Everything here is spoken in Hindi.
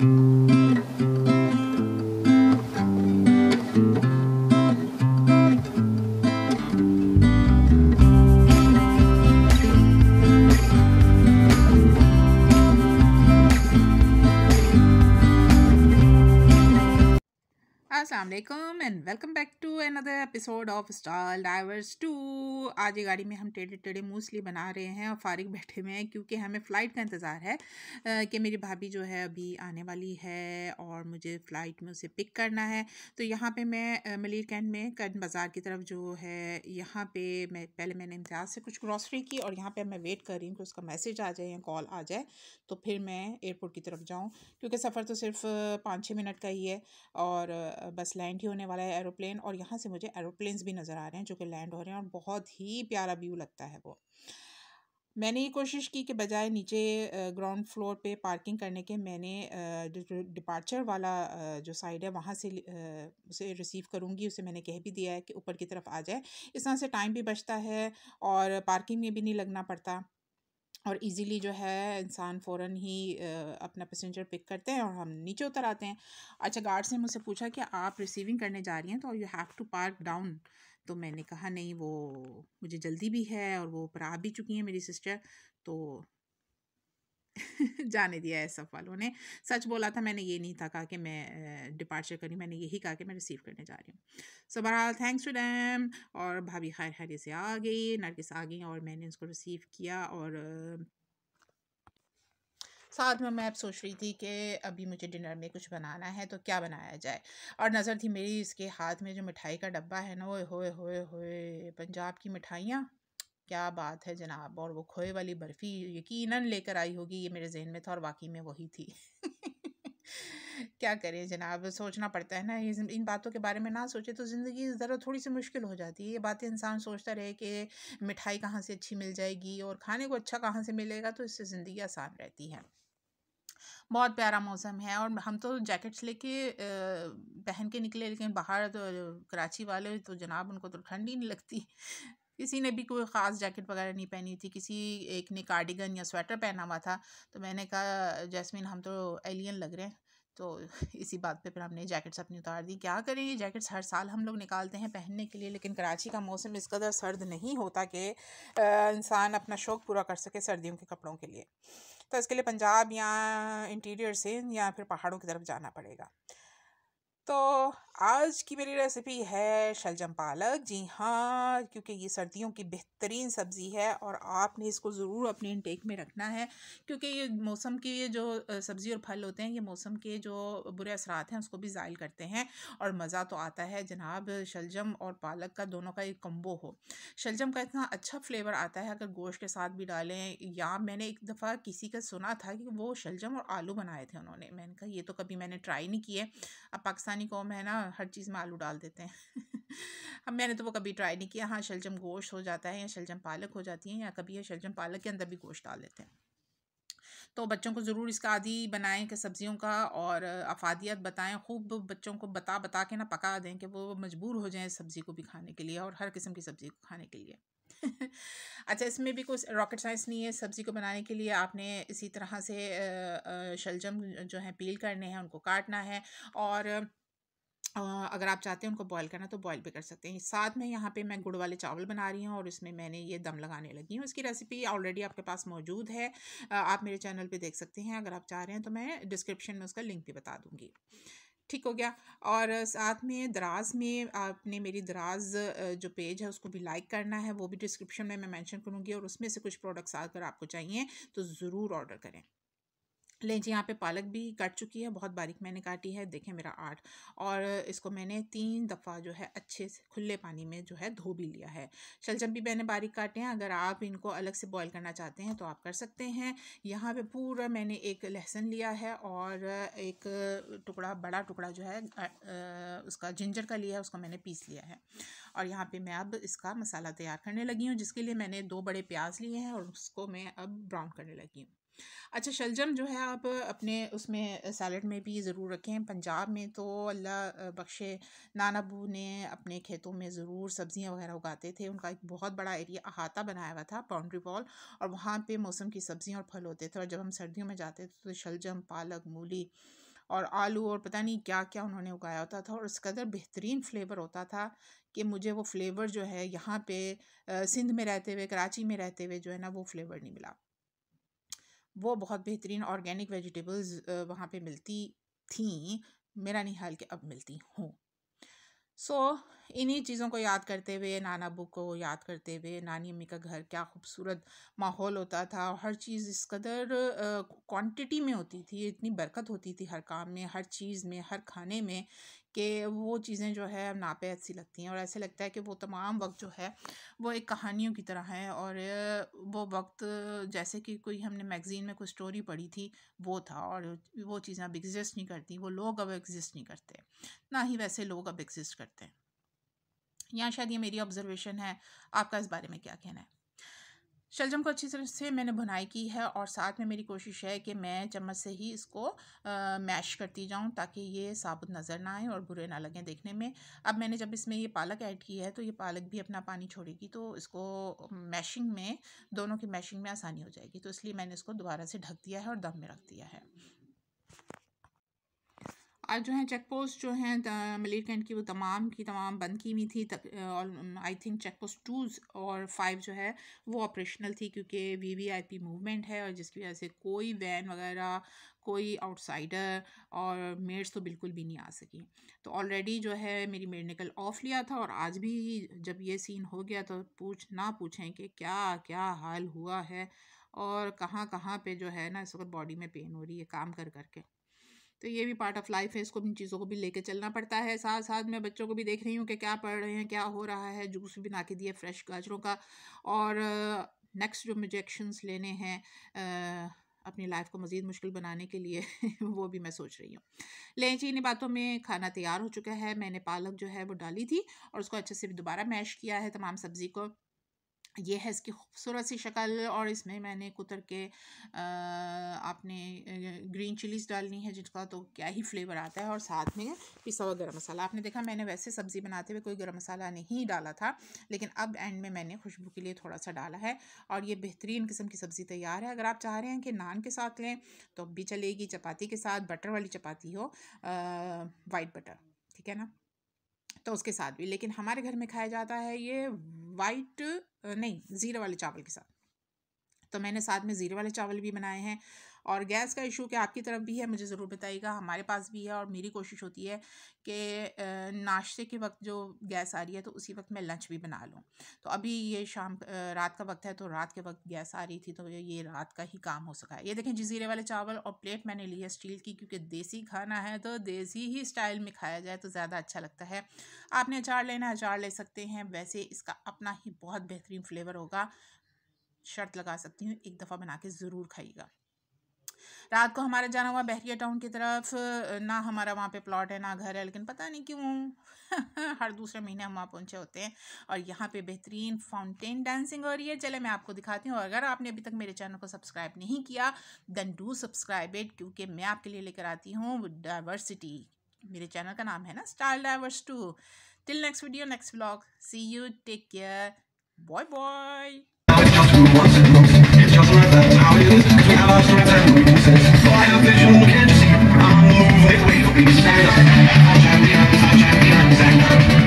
Mm-hmm. असलकम and welcome back to another episode of star divers two आज ये गाड़ी में हम टेढ़े टेढ़े मूसली बना रहे हैं और फारिग बैठे हुए हैं क्योंकि हमें फ़्लाइट का इंतज़ार है कि मेरी भाभी जो है अभी आने वाली है और मुझे फ़्लाइट में उसे पिक करना है तो यहाँ पे मैं मलिर कैंड में कर्ण बाज़ार की तरफ जो है यहाँ पर मैं पहले मैंने इम्तियाज़ से कुछ ग्रॉसरी की और यहाँ पर मैं वेट कर रही हूँ कि उसका मैसेज आ जाए या कॉल आ जाए तो फिर मैं एयरपोर्ट की तरफ जाऊँ क्योंकि सफ़र तो सिर्फ पाँच छः मिनट का ही है और बस लैंड ही होने वाला है एरोप्लेन और यहाँ से मुझे एरोप्लेन्स भी नज़र आ रहे हैं जो कि लैंड हो रहे हैं और बहुत ही प्यारा व्यू लगता है वो मैंने ये कोशिश की कि बजाय नीचे ग्राउंड फ्लोर पे पार्किंग करने के मैंने जो डिपार्चर वाला जो साइड है वहाँ से उसे रिसीव करूँगी उसे मैंने कह भी दिया है कि ऊपर की तरफ आ जाए इस तरह से टाइम भी बचता है और पार्किंग में भी नहीं लगना पड़ता और इजीली जो है इंसान फ़ौर ही अपना पैसेंजर पिक करते हैं और हम नीचे उतर आते हैं अच्छा गार्ड से मुझसे पूछा कि आप रिसीविंग करने जा रही हैं तो you have to park down तो मैंने कहा नहीं वो मुझे जल्दी भी है और वो पर आ भी चुकी हैं मेरी सिस्टर तो जाने दिया है वालों ने सच बोला था मैंने ये नहीं था कहा कि मैं डिपार्चर करी मैंने यही कहा कि मैं रिसीव करने जा रही हूँ सो बहरहाल थैंक्स टू डैम और भाभी खैर खैर से आ गई नरगिस आ गई और मैंने उसको रिसीव किया और साथ में मैं अब सोच रही थी कि अभी मुझे डिनर में कुछ बनाना है तो क्या बनाया जाए और नज़र थी मेरी इसके हाथ में जो मिठाई का डब्बा है ना ओए होए होए होए पंजाब की मिठाइयाँ क्या बात है जनाब और वो खोए वाली बर्फ़ी यकीनन लेकर आई होगी ये मेरे जहन में था और वाकई में वही थी क्या करें जनाब सोचना पड़ता है ना इन बातों के बारे में ना सोचे तो ज़िंदगी ज़रा थोड़ी सी मुश्किल हो जाती है ये बातें इंसान सोचता रहे कि मिठाई कहाँ से अच्छी मिल जाएगी और खाने को अच्छा कहाँ से मिलेगा तो इससे ज़िंदगी आसान रहती है बहुत प्यारा मौसम है और हम तो जैकेट्स लेके पहन के निकले लेकिन बाहर तो कराची वाले तो जनाब उनको तो ठंड ही नहीं लगती किसी ने भी कोई ख़ास जैकेट वगैरह नहीं पहनी थी किसी एक ने कार्डिगन या स्वेटर पहना हुआ था तो मैंने कहा जैस्मिन हम तो एलियन लग रहे हैं तो इसी बात पे फिर हमने जैकेट्स अपनी उतार दी क्या करें ये जैकेट्स हर साल हम लोग निकालते हैं पहनने के लिए लेकिन कराची का मौसम इस कदर सर्द नहीं होता कि इंसान अपना शौक़ पूरा कर सके सर्दियों के कपड़ों के लिए तो इसके लिए पंजाब या इंटीरियर से या फिर पहाड़ों की तरफ जाना पड़ेगा तो आज की मेरी रेसिपी है शलजम पालक जी हाँ क्योंकि ये सर्दियों की बेहतरीन सब्ज़ी है और आपने इसको ज़रूर अपने इनटेक में रखना है क्योंकि ये मौसम के ये जो सब्ज़ी और फल होते हैं ये मौसम के जो बुरे असरात हैं उसको भी ज़ायल करते हैं और मज़ा तो आता है जनाब शलजम और पालक का दोनों का एक कम्बो हो शलजम का इतना अच्छा फ्लेवर आता है अगर गोश्त के साथ भी डालें या मैंने एक दफ़ा किसी का सुना था कि वो शलजम और आलू बनाए थे उन्होंने मैंने कहा ये तो कभी मैंने ट्राई नहीं किए अब पाकिस्तान पाकिस्तानी कौम है ना हर चीज़ में आलू डाल देते हैं अब मैंने तो वो कभी ट्राई नहीं किया हाँ शलजम गोश्त हो जाता है या शलजम पालक हो जाती है या कभी ये शलजम पालक के अंदर भी गोश्त डाल देते हैं तो बच्चों को ज़रूर इसका आदि बनाएं कि सब्ज़ियों का और अफादियत बताएं खूब बच्चों को बता बता के ना पका दें कि वो मजबूर हो जाएं सब्ज़ी को भी खाने के लिए और हर किस्म की सब्ज़ी को खाने के लिए अच्छा इसमें भी कुछ रॉकेट साइंस नहीं है सब्ज़ी को बनाने के लिए आपने इसी तरह से शलजम जो है पील करने हैं उनको काटना है और अगर आप चाहते हैं उनको बॉईल करना तो बॉईल भी कर सकते हैं साथ में यहाँ पे मैं गुड़ वाले चावल बना रही हूँ और इसमें मैंने ये दम लगाने लगी हूँ इसकी रेसिपी ऑलरेडी आपके पास मौजूद है आप मेरे चैनल पर देख सकते हैं अगर आप चाह रहे हैं तो मैं डिस्क्रिप्शन में उसका लिंक भी बता दूँगी ठीक हो गया और साथ में दराज में आपने मेरी दराज जो पेज है उसको भी लाइक करना है वो भी डिस्क्रिप्शन में मैं मैंशन करूँगी और उसमें से कुछ प्रोडक्ट्स अगर आपको चाहिए तो ज़रूर ऑर्डर करें लें जी यहाँ पे पालक भी कट चुकी है बहुत बारीक मैंने काटी है देखें मेरा आर्ट और इसको मैंने तीन दफ़ा जो है अच्छे से खुले पानी में जो है धो भी लिया है शलजम भी मैंने बारीक काटे हैं अगर आप इनको अलग से बॉईल करना चाहते हैं तो आप कर सकते हैं यहाँ पे पूरा मैंने एक लहसुन लिया है और एक टुकड़ा बड़ा टुकड़ा जो है उसका जिंजर का लिया है उसको मैंने पीस लिया है और यहाँ पर मैं अब इसका मसाला तैयार करने लगी हूँ जिसके लिए मैंने दो बड़े प्याज लिए हैं और उसको मैं अब ब्राउन करने लगी हूँ अच्छा शलजम जो है आप अपने उसमें सैलड में भी ज़रूर रखें पंजाब में तो अल्लाह बख्शे नाना बू ने अपने खेतों में ज़रूर सब्ज़ियाँ वगैरह उगाते थे उनका एक बहुत बड़ा एरिया अहाता बनाया हुआ था बाउंड्री वॉल और वहाँ पर मौसम की सब्ज़ियाँ और फल होते थे और जब हम सर्दियों में जाते थे तो शलजम पालक मूली और आलू और पता नहीं क्या क्या उन्होंने उगाया होता था और उस कदर बेहतरीन फ्लेवर होता था कि मुझे वो फ्लेवर जो है यहाँ पे सिंध में रहते हुए कराची में रहते हुए जो है ना वो फ्लेवर नहीं मिला वो बहुत बेहतरीन ऑर्गेनिक वेजिटेबल्स वहाँ पे मिलती थी मेरा नहीं हाल कि अब मिलती हूँ सो so, इन्हीं चीज़ों को याद करते हुए नाना अबू को याद करते हुए नानी अम्मी का घर क्या खूबसूरत माहौल होता था हर चीज़ इस कदर क्वांटिटी में होती थी इतनी बरकत होती थी हर काम में हर चीज़ में हर खाने में कि वो चीज़ें जो है नापे सी लगती हैं और ऐसे लगता है कि वो तमाम वक्त जो है वो एक कहानियों की तरह है और वो वक्त जैसे कि कोई हमने मैगज़ीन में कोई स्टोरी पढ़ी थी वो था और वो चीज़ें अब एग्जिस्ट नहीं करती वो लोग अब एग्जिस्ट नहीं करते ना ही वैसे लोग अब एग्जिस्ट करते हैं या शायद ये मेरी ऑब्जर्वेशन है आपका इस बारे में क्या कहना है शलजम को अच्छी तरह से मैंने भुनाई की है और साथ में मेरी कोशिश है कि मैं चम्मच से ही इसको आ, मैश करती जाऊं ताकि ये साबुत नज़र ना आए और बुरे ना लगें देखने में अब मैंने जब इसमें ये पालक ऐड की है तो ये पालक भी अपना पानी छोड़ेगी तो इसको मैशिंग में दोनों की मैशिंग में आसानी हो जाएगी तो इसलिए मैंने इसको दोबारा से ढक दिया है और दम में रख दिया है आज जो है चेक पोस्ट जो हैं मलेर कैंट की वो तमाम की तमाम बंद की हुई थी I think check post twos और फाइव जो है वो ऑपरेशनल थी क्योंकि V V I P movement है और जिसकी वजह से कोई वैन वगैरह कोई आउटसाइडर और मेड्स तो बिल्कुल भी नहीं आ सकी तो ऑलरेडी जो है मेरी मेड ने कल ऑफ़ लिया था और आज भी जब ये सीन हो गया तो पूछ ना पूछें कि क्या क्या हाल हुआ है और कहाँ कहाँ पे जो है ना इस वक्त बॉडी में पेन हो रही है काम कर करके तो ये भी पार्ट ऑफ लाइफ है इसको इन चीज़ों को भी लेके चलना पड़ता है साथ साथ मैं बच्चों को भी देख रही हूँ कि क्या पढ़ रहे हैं क्या हो रहा है जूस भी बना के दिए फ्रेश गाजरों का और नेक्स्ट जो मुझे लेने हैं अपनी लाइफ को मज़ीद मुश्किल बनाने के लिए वो भी मैं सोच रही हूँ लें जी इन्हीं बातों में खाना तैयार हो चुका है मैंने पालक जो है वो डाली थी और उसको अच्छे से दोबारा मैश किया है तमाम सब्ज़ी को ये है इसकी खूबसूरत सी शक्ल और इसमें मैंने कुतर के आपने ग्रीन चिलीज़ डालनी है जिसका तो क्या ही फ्लेवर आता है और साथ में पिसा हुआ गर्म मसाला आपने देखा मैंने वैसे सब्ज़ी बनाते हुए कोई गर्म मसाला नहीं डाला था लेकिन अब एंड में मैंने खुशबू के लिए थोड़ा सा डाला है और ये बेहतरीन किस्म की सब्ज़ी तैयार है अगर आप चाह रहे हैं कि नान के साथ लें तो भी चलेगी चपाती के साथ बटर वाली चपाती हो वाइट बटर ठीक है ना तो उसके साथ भी लेकिन हमारे घर में खाया जाता है ये वाइट नहीं ज़ीरे वाले चावल के साथ तो मैंने साथ में ज़ीरे वाले चावल भी बनाए हैं और गैस का इशू क्या आपकी तरफ भी है मुझे ज़रूर बताइएगा हमारे पास भी है और मेरी कोशिश होती है कि नाश्ते के वक्त जो गैस आ रही है तो उसी वक्त मैं लंच भी बना लूँ तो अभी ये शाम रात का वक्त है तो रात के वक्त गैस आ रही थी तो ये रात का ही काम हो सका है ये देखें जजीरे वाले चावल और प्लेट मैंने ली है स्टील की क्योंकि देसी खाना है तो देसी ही स्टाइल में खाया जाए तो ज़्यादा अच्छा लगता है आपने अचार लेना अचार ले सकते हैं वैसे इसका अपना ही बहुत बेहतरीन फ्लेवर होगा शर्त लगा सकती हूँ एक दफ़ा बना के ज़रूर खाइएगा रात को हमारा जाना हुआ बहरिया टाउन की तरफ ना हमारा वहाँ पे प्लॉट है ना घर है लेकिन पता नहीं क्यों हर दूसरे महीने हम वहाँ पहुँचे होते हैं और यहाँ पे बेहतरीन फाउंटेन डांसिंग हो रही है चले मैं आपको दिखाती हूँ अगर आपने अभी तक मेरे चैनल को सब्सक्राइब नहीं किया देन डू सब्सक्राइब इट क्योंकि मैं आपके लिए लेकर आती हूँ डाइवर्सिटी मेरे चैनल का नाम है ना star divers two till next video next blog see you take care bye bye have vision, can't you see? I'm moving, wait, wait, stand up. I champion, I champion, stand up.